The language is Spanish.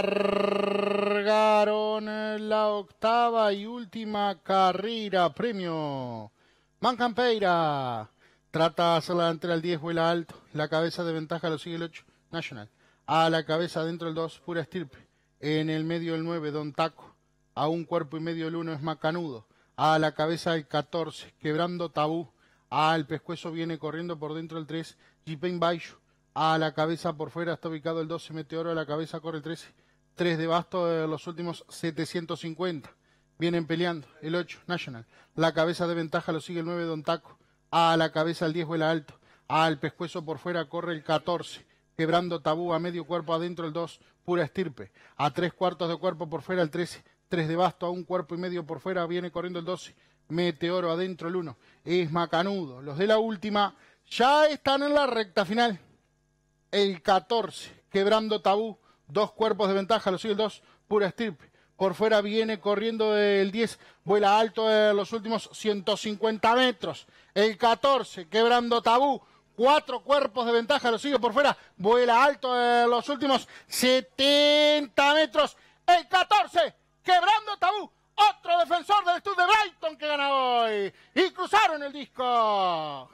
largaron la octava y última carrera. Premio. Mancampeira. Trata de hacer la entre el 10 vuela alto. La cabeza de ventaja lo sigue el 8. National. A la cabeza dentro del 2, pura estirpe. En el medio el 9, Don Taco. A un cuerpo y medio el 1 es Macanudo. A la cabeza el 14, quebrando tabú. Al pescuezo viene corriendo por dentro el 3, Jipen Bayo a la cabeza por fuera está ubicado el 12, Meteoro a la cabeza corre el 13. 3 de Basto de eh, los últimos 750. Vienen peleando. El 8, National. La cabeza de ventaja lo sigue el 9, Don Taco. A la cabeza el 10, vuela alto. Al pescuezo por fuera corre el 14. Quebrando tabú a medio cuerpo adentro el 2, pura estirpe. A tres cuartos de cuerpo por fuera el 13. 3 de Basto a un cuerpo y medio por fuera viene corriendo el 12. Meteoro adentro el 1. Es macanudo. Los de la última ya están en la recta final el 14, quebrando tabú, dos cuerpos de ventaja, lo sigue el 2, pura estirpe. Por fuera viene corriendo el 10, vuela alto de los últimos 150 metros. El 14, quebrando tabú, cuatro cuerpos de ventaja, lo sigue por fuera, vuela alto de los últimos 70 metros. El 14, quebrando tabú, otro defensor del estudio de Brighton que gana hoy. Y cruzaron el disco.